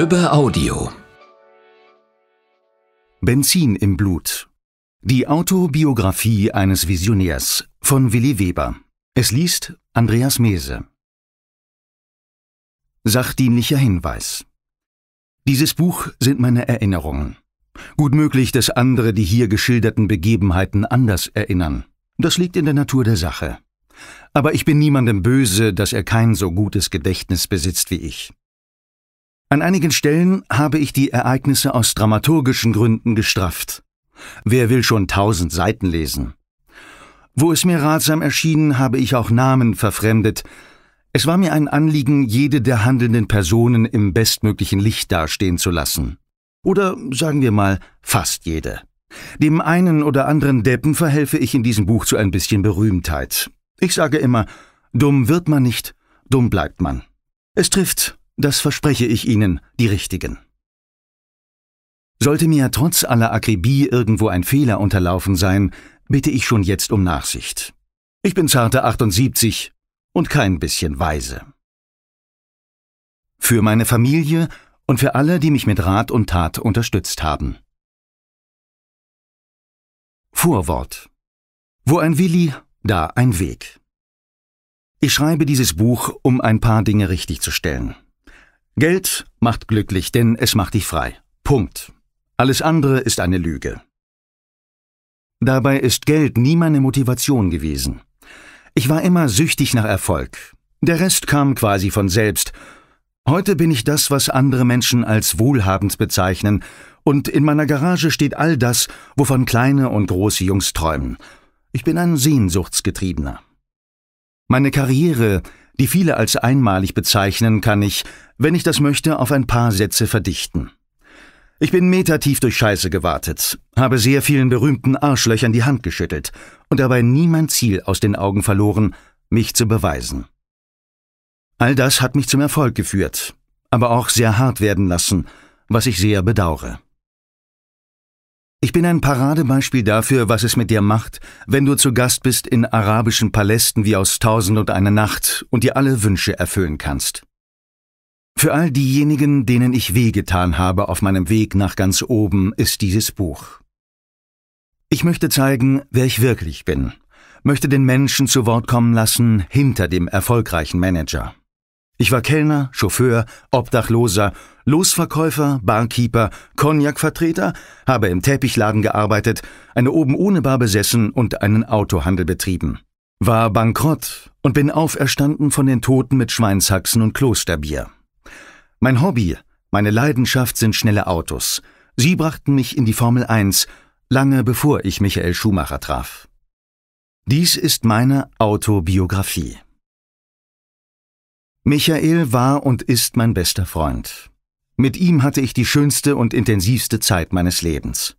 Lübbe Audio Benzin im Blut. Die Autobiografie eines Visionärs von Willi Weber. Es liest Andreas Mese. Sachdienlicher Hinweis. Dieses Buch sind meine Erinnerungen. Gut möglich, dass andere die hier geschilderten Begebenheiten anders erinnern. Das liegt in der Natur der Sache. Aber ich bin niemandem böse, dass er kein so gutes Gedächtnis besitzt wie ich. An einigen Stellen habe ich die Ereignisse aus dramaturgischen Gründen gestrafft. Wer will schon tausend Seiten lesen? Wo es mir ratsam erschien, habe ich auch Namen verfremdet. Es war mir ein Anliegen, jede der handelnden Personen im bestmöglichen Licht dastehen zu lassen. Oder sagen wir mal, fast jede. Dem einen oder anderen Deppen verhelfe ich in diesem Buch zu ein bisschen Berühmtheit. Ich sage immer, dumm wird man nicht, dumm bleibt man. Es trifft das verspreche ich Ihnen, die richtigen. Sollte mir trotz aller Akribie irgendwo ein Fehler unterlaufen sein, bitte ich schon jetzt um Nachsicht. Ich bin zarte 78 und kein bisschen weise. Für meine Familie und für alle, die mich mit Rat und Tat unterstützt haben. Vorwort. Wo ein Willi, da ein Weg. Ich schreibe dieses Buch, um ein paar Dinge richtigzustellen. Geld macht glücklich, denn es macht dich frei. Punkt. Alles andere ist eine Lüge. Dabei ist Geld nie meine Motivation gewesen. Ich war immer süchtig nach Erfolg. Der Rest kam quasi von selbst. Heute bin ich das, was andere Menschen als wohlhabend bezeichnen, und in meiner Garage steht all das, wovon kleine und große Jungs träumen. Ich bin ein Sehnsuchtsgetriebener. Meine Karriere die viele als einmalig bezeichnen, kann ich, wenn ich das möchte, auf ein paar Sätze verdichten. Ich bin metertief durch Scheiße gewartet, habe sehr vielen berühmten Arschlöchern die Hand geschüttelt und dabei nie mein Ziel aus den Augen verloren, mich zu beweisen. All das hat mich zum Erfolg geführt, aber auch sehr hart werden lassen, was ich sehr bedaure. Ich bin ein Paradebeispiel dafür, was es mit dir macht, wenn du zu Gast bist in arabischen Palästen wie aus Tausend und eine Nacht und dir alle Wünsche erfüllen kannst. Für all diejenigen, denen ich wehgetan habe auf meinem Weg nach ganz oben, ist dieses Buch. Ich möchte zeigen, wer ich wirklich bin, möchte den Menschen zu Wort kommen lassen hinter dem erfolgreichen Manager. Ich war Kellner, Chauffeur, Obdachloser, Losverkäufer, Barkeeper, Cognac-Vertreter, habe im Teppichladen gearbeitet, eine oben ohne Bar besessen und einen Autohandel betrieben. War bankrott und bin auferstanden von den Toten mit Schweinshaxen und Klosterbier. Mein Hobby, meine Leidenschaft sind schnelle Autos. Sie brachten mich in die Formel 1, lange bevor ich Michael Schumacher traf. Dies ist meine Autobiografie. Michael war und ist mein bester Freund. Mit ihm hatte ich die schönste und intensivste Zeit meines Lebens.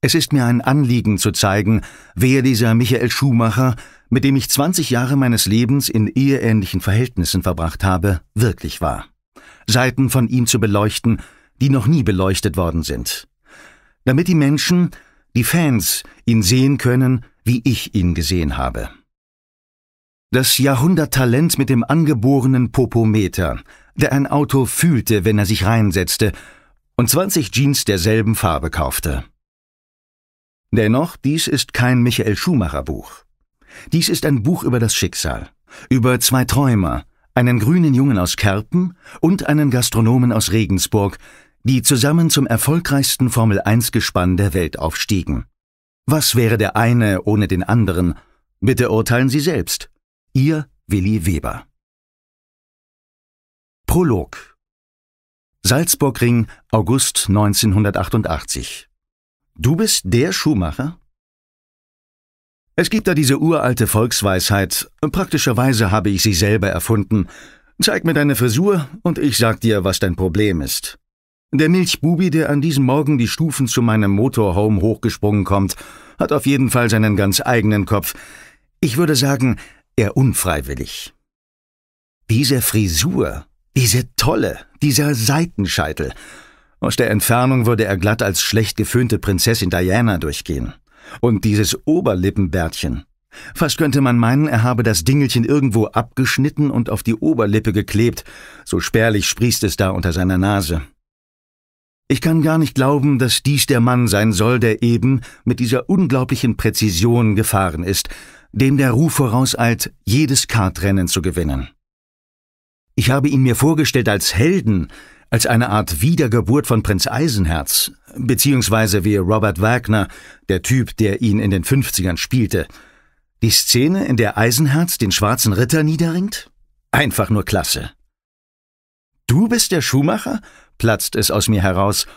Es ist mir ein Anliegen zu zeigen, wer dieser Michael Schumacher, mit dem ich 20 Jahre meines Lebens in eheähnlichen Verhältnissen verbracht habe, wirklich war. Seiten von ihm zu beleuchten, die noch nie beleuchtet worden sind. Damit die Menschen, die Fans, ihn sehen können, wie ich ihn gesehen habe. Das Jahrhunderttalent mit dem angeborenen Popometer, der ein Auto fühlte, wenn er sich reinsetzte, und 20 Jeans derselben Farbe kaufte. Dennoch, dies ist kein Michael Schumacher Buch. Dies ist ein Buch über das Schicksal, über zwei Träumer, einen grünen Jungen aus Kerpen und einen Gastronomen aus Regensburg, die zusammen zum erfolgreichsten Formel-1-Gespann der Welt aufstiegen. Was wäre der eine ohne den anderen? Bitte urteilen Sie selbst. Ihr Willi Weber. Prolog Salzburgring, August 1988. Du bist der Schuhmacher? Es gibt da diese uralte Volksweisheit, praktischerweise habe ich sie selber erfunden. Zeig mir deine Frisur und ich sag dir, was dein Problem ist. Der Milchbubi, der an diesem Morgen die Stufen zu meinem Motorhome hochgesprungen kommt, hat auf jeden Fall seinen ganz eigenen Kopf. Ich würde sagen, er unfreiwillig. Diese Frisur, diese tolle, dieser Seitenscheitel. Aus der Entfernung würde er glatt als schlecht geföhnte Prinzessin Diana durchgehen. Und dieses Oberlippenbärtchen. Fast könnte man meinen, er habe das Dingelchen irgendwo abgeschnitten und auf die Oberlippe geklebt, so spärlich sprießt es da unter seiner Nase. Ich kann gar nicht glauben, dass dies der Mann sein soll, der eben mit dieser unglaublichen Präzision gefahren ist, dem der Ruf vorauseilt, jedes Kartrennen zu gewinnen. Ich habe ihn mir vorgestellt als Helden, als eine Art Wiedergeburt von Prinz Eisenherz, beziehungsweise wie Robert Wagner, der Typ, der ihn in den 50ern spielte. Die Szene, in der Eisenherz den schwarzen Ritter niederringt? Einfach nur klasse. Du bist der Schuhmacher? platzt es aus mir heraus.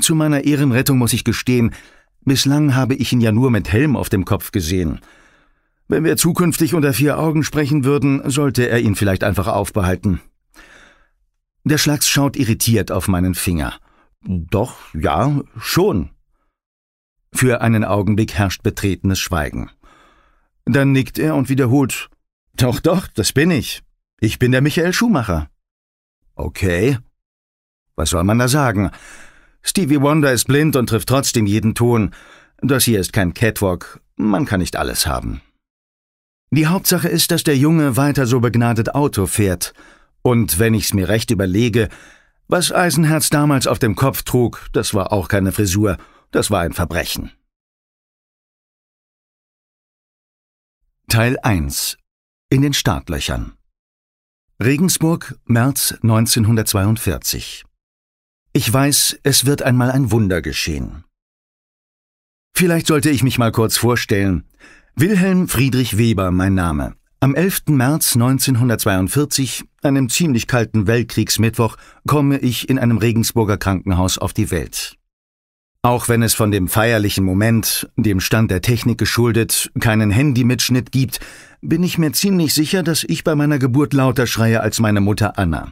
Zu meiner Ehrenrettung muss ich gestehen, bislang habe ich ihn ja nur mit Helm auf dem Kopf gesehen. Wenn wir zukünftig unter vier Augen sprechen würden, sollte er ihn vielleicht einfach aufbehalten. Der Schlags schaut irritiert auf meinen Finger. Doch, ja, schon. Für einen Augenblick herrscht betretenes Schweigen. Dann nickt er und wiederholt Doch, doch, das bin ich. Ich bin der Michael Schumacher. Okay. Was soll man da sagen? Stevie Wonder ist blind und trifft trotzdem jeden Ton. Das hier ist kein Catwalk, man kann nicht alles haben. Die Hauptsache ist, dass der Junge weiter so begnadet Auto fährt. Und wenn ich's mir recht überlege, was Eisenherz damals auf dem Kopf trug, das war auch keine Frisur, das war ein Verbrechen. Teil 1 In den Startlöchern Regensburg, März 1942. Ich weiß, es wird einmal ein Wunder geschehen. Vielleicht sollte ich mich mal kurz vorstellen. Wilhelm Friedrich Weber, mein Name. Am 11. März 1942, einem ziemlich kalten Weltkriegsmittwoch, komme ich in einem Regensburger Krankenhaus auf die Welt. Auch wenn es von dem feierlichen Moment, dem Stand der Technik geschuldet, keinen Handymitschnitt gibt, bin ich mir ziemlich sicher, dass ich bei meiner Geburt lauter schreie als meine Mutter Anna.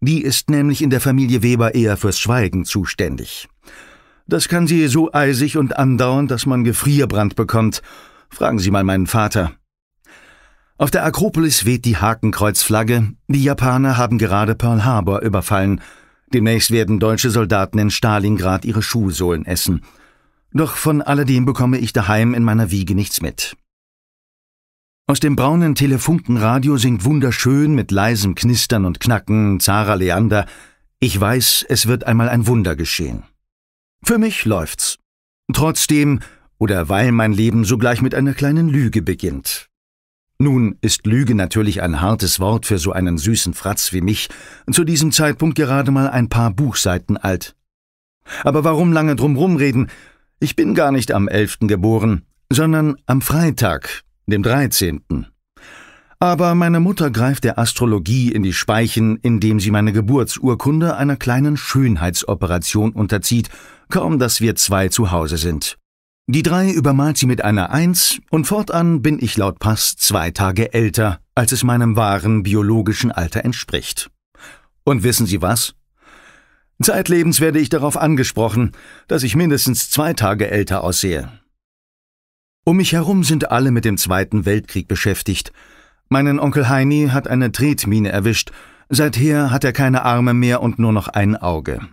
Die ist nämlich in der Familie Weber eher fürs Schweigen zuständig. Das kann sie so eisig und andauernd, dass man Gefrierbrand bekommt. Fragen Sie mal meinen Vater. Auf der Akropolis weht die Hakenkreuzflagge. Die Japaner haben gerade Pearl Harbor überfallen – Demnächst werden deutsche Soldaten in Stalingrad ihre Schuhsohlen essen. Doch von alledem bekomme ich daheim in meiner Wiege nichts mit. Aus dem braunen Telefunkenradio singt wunderschön mit leisem Knistern und Knacken Zara Leander Ich weiß, es wird einmal ein Wunder geschehen. Für mich läuft's. Trotzdem, oder weil mein Leben sogleich mit einer kleinen Lüge beginnt, nun ist Lüge natürlich ein hartes Wort für so einen süßen Fratz wie mich, zu diesem Zeitpunkt gerade mal ein paar Buchseiten alt. Aber warum lange drumrum reden? Ich bin gar nicht am 11. geboren, sondern am Freitag, dem 13. Aber meine Mutter greift der Astrologie in die Speichen, indem sie meine Geburtsurkunde einer kleinen Schönheitsoperation unterzieht, kaum dass wir zwei zu Hause sind. Die drei übermalt sie mit einer Eins und fortan bin ich laut Pass zwei Tage älter, als es meinem wahren biologischen Alter entspricht. Und wissen Sie was? Zeitlebens werde ich darauf angesprochen, dass ich mindestens zwei Tage älter aussehe. Um mich herum sind alle mit dem Zweiten Weltkrieg beschäftigt. Meinen Onkel Heini hat eine Tretmine erwischt, seither hat er keine Arme mehr und nur noch ein Auge.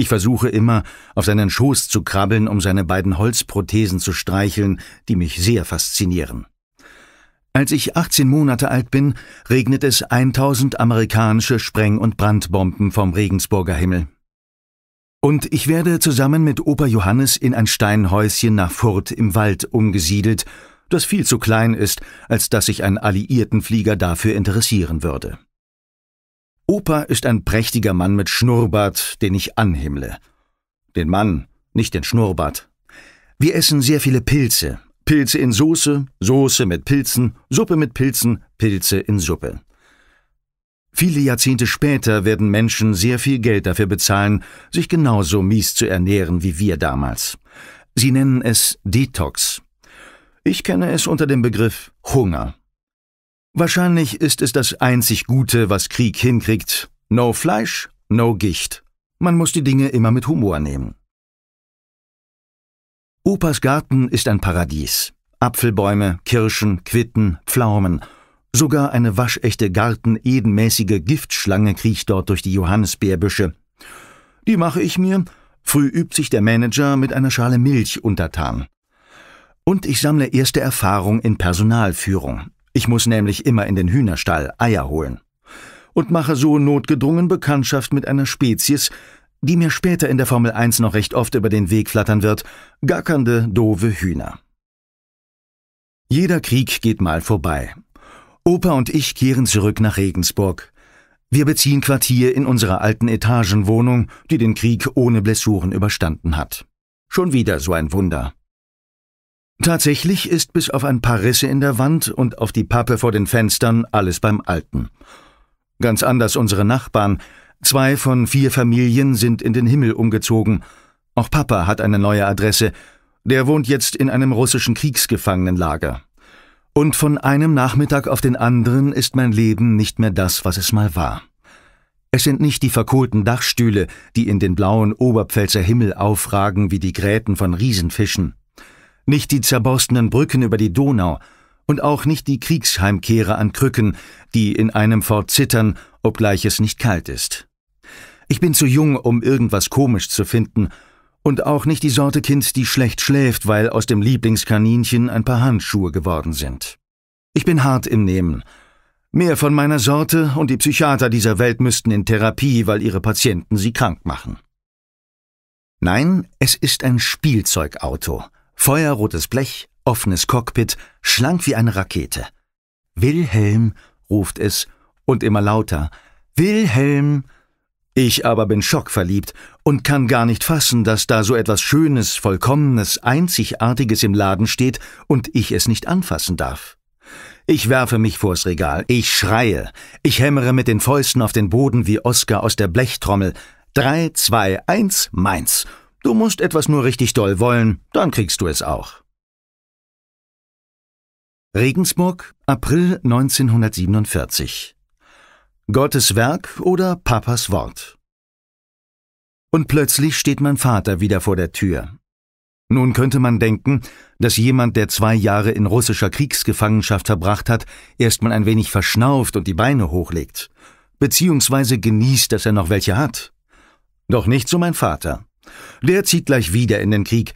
Ich versuche immer, auf seinen Schoß zu krabbeln, um seine beiden Holzprothesen zu streicheln, die mich sehr faszinieren. Als ich 18 Monate alt bin, regnet es 1000 amerikanische Spreng- und Brandbomben vom Regensburger Himmel. Und ich werde zusammen mit Opa Johannes in ein Steinhäuschen nach Furt im Wald umgesiedelt, das viel zu klein ist, als dass sich ein Alliiertenflieger dafür interessieren würde. Opa ist ein prächtiger Mann mit Schnurrbart, den ich anhimmle. Den Mann, nicht den Schnurrbart. Wir essen sehr viele Pilze. Pilze in Soße, Soße mit Pilzen, Suppe mit Pilzen, Pilze in Suppe. Viele Jahrzehnte später werden Menschen sehr viel Geld dafür bezahlen, sich genauso mies zu ernähren wie wir damals. Sie nennen es Detox. Ich kenne es unter dem Begriff Hunger. Wahrscheinlich ist es das einzig Gute, was Krieg hinkriegt. No Fleisch, no Gicht. Man muss die Dinge immer mit Humor nehmen. Opas Garten ist ein Paradies. Apfelbäume, Kirschen, Quitten, Pflaumen. Sogar eine waschechte garten-edenmäßige Giftschlange kriecht dort durch die Johannisbeerbüsche. Die mache ich mir. Früh übt sich der Manager mit einer Schale Milch untertan. Und ich sammle erste Erfahrung in Personalführung. Ich muss nämlich immer in den Hühnerstall Eier holen. Und mache so notgedrungen Bekanntschaft mit einer Spezies, die mir später in der Formel 1 noch recht oft über den Weg flattern wird, gackernde, doofe Hühner. Jeder Krieg geht mal vorbei. Opa und ich kehren zurück nach Regensburg. Wir beziehen Quartier in unserer alten Etagenwohnung, die den Krieg ohne Blessuren überstanden hat. Schon wieder so ein Wunder. Tatsächlich ist bis auf ein paar Risse in der Wand und auf die Pappe vor den Fenstern alles beim Alten. Ganz anders unsere Nachbarn. Zwei von vier Familien sind in den Himmel umgezogen. Auch Papa hat eine neue Adresse. Der wohnt jetzt in einem russischen Kriegsgefangenenlager. Und von einem Nachmittag auf den anderen ist mein Leben nicht mehr das, was es mal war. Es sind nicht die verkohlten Dachstühle, die in den blauen Oberpfälzer Himmel aufragen wie die Gräten von Riesenfischen nicht die zerborstenen Brücken über die Donau und auch nicht die Kriegsheimkehrer an Krücken, die in einem Fort zittern, obgleich es nicht kalt ist. Ich bin zu jung, um irgendwas komisch zu finden, und auch nicht die Sorte Kind, die schlecht schläft, weil aus dem Lieblingskaninchen ein paar Handschuhe geworden sind. Ich bin hart im Nehmen. Mehr von meiner Sorte und die Psychiater dieser Welt müssten in Therapie, weil ihre Patienten sie krank machen. Nein, es ist ein Spielzeugauto, Feuerrotes Blech, offenes Cockpit, schlank wie eine Rakete. Wilhelm, ruft es, und immer lauter. Wilhelm! Ich aber bin schockverliebt und kann gar nicht fassen, dass da so etwas Schönes, Vollkommenes, Einzigartiges im Laden steht und ich es nicht anfassen darf. Ich werfe mich vors Regal, ich schreie, ich hämmere mit den Fäusten auf den Boden wie Oskar aus der Blechtrommel. Drei, zwei, eins, meins. Du musst etwas nur richtig doll wollen, dann kriegst du es auch. Regensburg, April 1947 Gottes Werk oder Papas Wort Und plötzlich steht mein Vater wieder vor der Tür. Nun könnte man denken, dass jemand, der zwei Jahre in russischer Kriegsgefangenschaft verbracht hat, erstmal ein wenig verschnauft und die Beine hochlegt, beziehungsweise genießt, dass er noch welche hat. Doch nicht so mein Vater. Der zieht gleich wieder in den Krieg.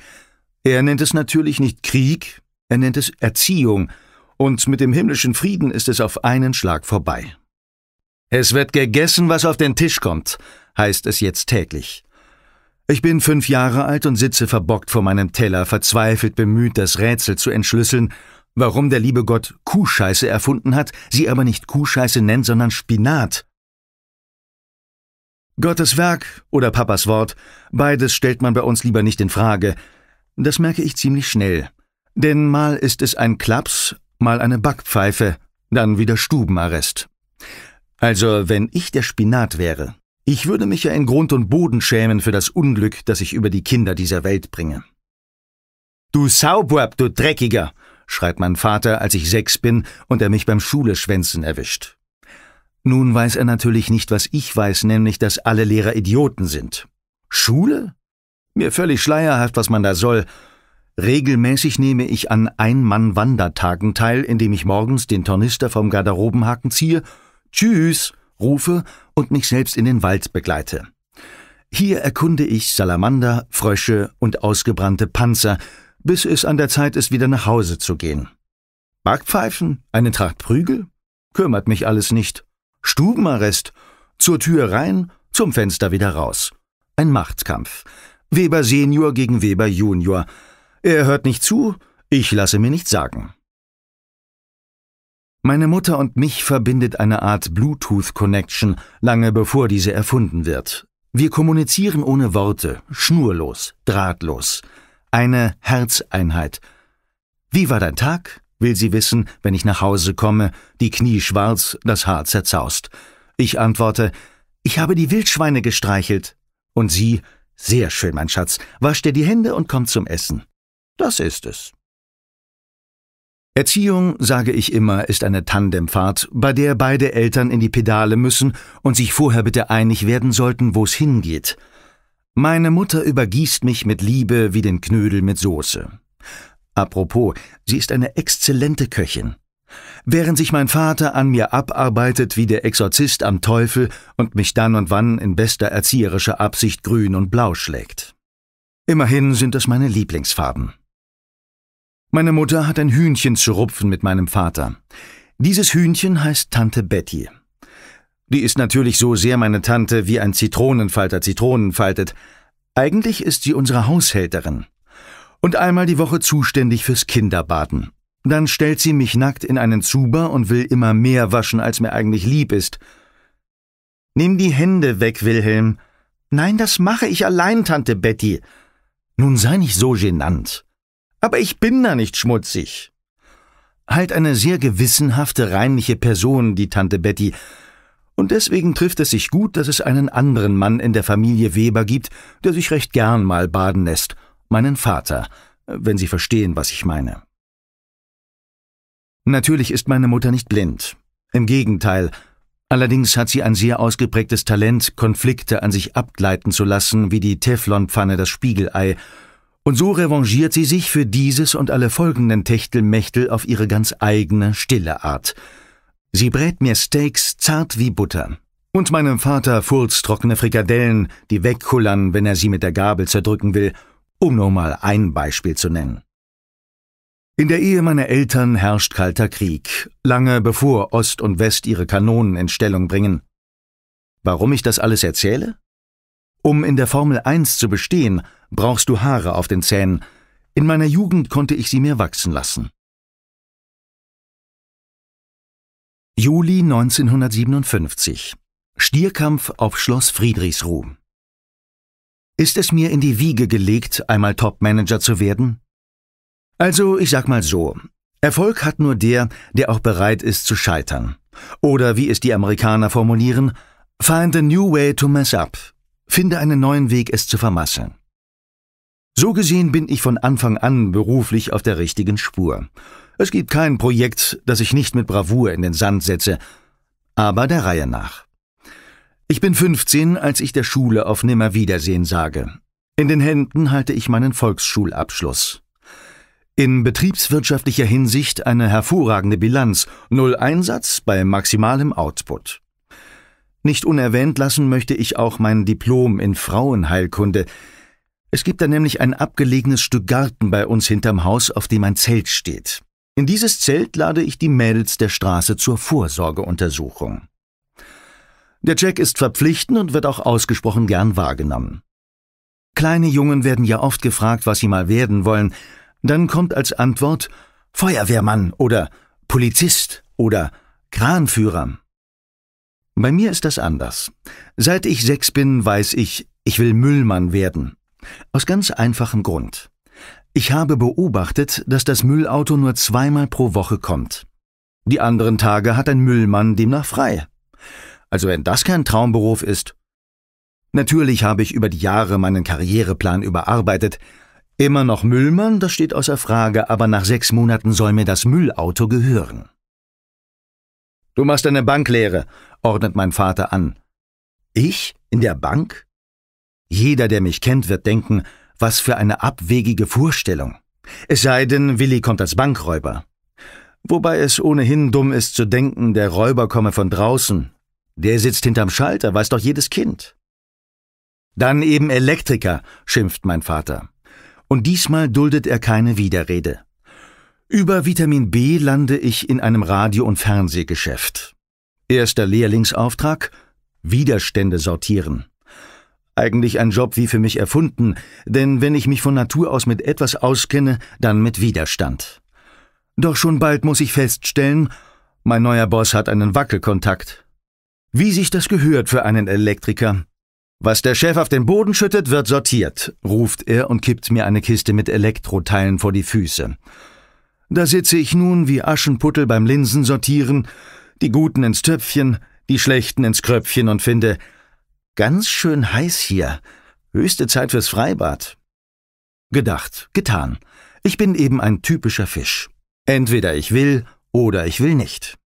Er nennt es natürlich nicht Krieg, er nennt es Erziehung, und mit dem himmlischen Frieden ist es auf einen Schlag vorbei. Es wird gegessen, was auf den Tisch kommt, heißt es jetzt täglich. Ich bin fünf Jahre alt und sitze verbockt vor meinem Teller, verzweifelt bemüht, das Rätsel zu entschlüsseln, warum der liebe Gott Kuhscheiße erfunden hat, sie aber nicht Kuhscheiße nennt, sondern Spinat. Gottes Werk oder Papas Wort, beides stellt man bei uns lieber nicht in Frage. Das merke ich ziemlich schnell. Denn mal ist es ein Klaps, mal eine Backpfeife, dann wieder Stubenarrest. Also, wenn ich der Spinat wäre, ich würde mich ja in Grund und Boden schämen für das Unglück, das ich über die Kinder dieser Welt bringe. Du Saubuab, du Dreckiger, schreit mein Vater, als ich sechs bin und er mich beim Schuleschwänzen erwischt. Nun weiß er natürlich nicht, was ich weiß, nämlich, dass alle Lehrer Idioten sind. Schule? Mir völlig schleierhaft, was man da soll. Regelmäßig nehme ich an Ein-Mann-Wandertagen teil, indem ich morgens den Tornister vom Garderobenhaken ziehe, Tschüss, rufe und mich selbst in den Wald begleite. Hier erkunde ich Salamander, Frösche und ausgebrannte Panzer, bis es an der Zeit ist, wieder nach Hause zu gehen. Backpfeifen? Eine Tracht Prügel? Kümmert mich alles nicht. Stubenarrest, zur Tür rein, zum Fenster wieder raus. Ein Machtkampf. Weber Senior gegen Weber Junior. Er hört nicht zu, ich lasse mir nichts sagen. Meine Mutter und mich verbindet eine Art Bluetooth-Connection, lange bevor diese erfunden wird. Wir kommunizieren ohne Worte, schnurlos, drahtlos. Eine Herzeinheit. Wie war dein Tag? will sie wissen, wenn ich nach Hause komme, die Knie schwarz, das Haar zerzaust. Ich antworte, ich habe die Wildschweine gestreichelt. Und sie, sehr schön, mein Schatz, wasch dir die Hände und komm zum Essen. Das ist es. Erziehung, sage ich immer, ist eine Tandemfahrt, bei der beide Eltern in die Pedale müssen und sich vorher bitte einig werden sollten, wo es hingeht. Meine Mutter übergießt mich mit Liebe wie den Knödel mit Soße. Apropos, sie ist eine exzellente Köchin. Während sich mein Vater an mir abarbeitet wie der Exorzist am Teufel und mich dann und wann in bester erzieherischer Absicht grün und blau schlägt. Immerhin sind das meine Lieblingsfarben. Meine Mutter hat ein Hühnchen zu rupfen mit meinem Vater. Dieses Hühnchen heißt Tante Betty. Die ist natürlich so sehr meine Tante, wie ein Zitronenfalter Zitronen faltet. Eigentlich ist sie unsere Haushälterin und einmal die Woche zuständig fürs Kinderbaden. Dann stellt sie mich nackt in einen Zuber und will immer mehr waschen, als mir eigentlich lieb ist. Nimm die Hände weg, Wilhelm. Nein, das mache ich allein, Tante Betty. Nun sei nicht so genannt. Aber ich bin da nicht schmutzig. Halt eine sehr gewissenhafte, reinliche Person, die Tante Betty. Und deswegen trifft es sich gut, dass es einen anderen Mann in der Familie Weber gibt, der sich recht gern mal baden lässt meinen Vater, wenn Sie verstehen, was ich meine. Natürlich ist meine Mutter nicht blind. Im Gegenteil, allerdings hat sie ein sehr ausgeprägtes Talent, Konflikte an sich abgleiten zu lassen, wie die Teflonpfanne das Spiegelei, und so revanchiert sie sich für dieses und alle folgenden Techtelmächtel auf ihre ganz eigene, stille Art. Sie brät mir Steaks zart wie Butter. Und meinem Vater furztrockene Frikadellen, die wegkullern, wenn er sie mit der Gabel zerdrücken will, um nur mal ein Beispiel zu nennen. In der Ehe meiner Eltern herrscht kalter Krieg, lange bevor Ost und West ihre Kanonen in Stellung bringen. Warum ich das alles erzähle? Um in der Formel 1 zu bestehen, brauchst du Haare auf den Zähnen. In meiner Jugend konnte ich sie mir wachsen lassen. Juli 1957. Stierkampf auf Schloss Friedrichsruh. Ist es mir in die Wiege gelegt, einmal Topmanager zu werden? Also, ich sag mal so, Erfolg hat nur der, der auch bereit ist zu scheitern. Oder wie es die Amerikaner formulieren, find a new way to mess up. Finde einen neuen Weg, es zu vermasseln. So gesehen bin ich von Anfang an beruflich auf der richtigen Spur. Es gibt kein Projekt, das ich nicht mit Bravour in den Sand setze, aber der Reihe nach. Ich bin 15, als ich der Schule auf Nimmerwiedersehen sage. In den Händen halte ich meinen Volksschulabschluss. In betriebswirtschaftlicher Hinsicht eine hervorragende Bilanz, null Einsatz bei maximalem Output. Nicht unerwähnt lassen möchte ich auch mein Diplom in Frauenheilkunde. Es gibt da nämlich ein abgelegenes Stück Garten bei uns hinterm Haus, auf dem ein Zelt steht. In dieses Zelt lade ich die Mädels der Straße zur Vorsorgeuntersuchung. Der Check ist verpflichtend und wird auch ausgesprochen gern wahrgenommen. Kleine Jungen werden ja oft gefragt, was sie mal werden wollen. Dann kommt als Antwort Feuerwehrmann oder Polizist oder Kranführer. Bei mir ist das anders. Seit ich sechs bin, weiß ich, ich will Müllmann werden. Aus ganz einfachem Grund. Ich habe beobachtet, dass das Müllauto nur zweimal pro Woche kommt. Die anderen Tage hat ein Müllmann demnach frei. Also wenn das kein Traumberuf ist. Natürlich habe ich über die Jahre meinen Karriereplan überarbeitet. Immer noch Müllmann, das steht außer Frage, aber nach sechs Monaten soll mir das Müllauto gehören. Du machst eine Banklehre, ordnet mein Vater an. Ich? In der Bank? Jeder, der mich kennt, wird denken, was für eine abwegige Vorstellung. Es sei denn, Willi kommt als Bankräuber. Wobei es ohnehin dumm ist zu denken, der Räuber komme von draußen. Der sitzt hinterm Schalter, weiß doch jedes Kind. Dann eben Elektriker, schimpft mein Vater. Und diesmal duldet er keine Widerrede. Über Vitamin B lande ich in einem Radio- und Fernsehgeschäft. Erster Lehrlingsauftrag? Widerstände sortieren. Eigentlich ein Job wie für mich erfunden, denn wenn ich mich von Natur aus mit etwas auskenne, dann mit Widerstand. Doch schon bald muss ich feststellen, mein neuer Boss hat einen Wackelkontakt. Wie sich das gehört für einen Elektriker. Was der Chef auf den Boden schüttet, wird sortiert, ruft er und kippt mir eine Kiste mit Elektroteilen vor die Füße. Da sitze ich nun wie Aschenputtel beim Linsensortieren, die guten ins Töpfchen, die schlechten ins Kröpfchen und finde, ganz schön heiß hier, höchste Zeit fürs Freibad. Gedacht, getan. Ich bin eben ein typischer Fisch. Entweder ich will oder ich will nicht.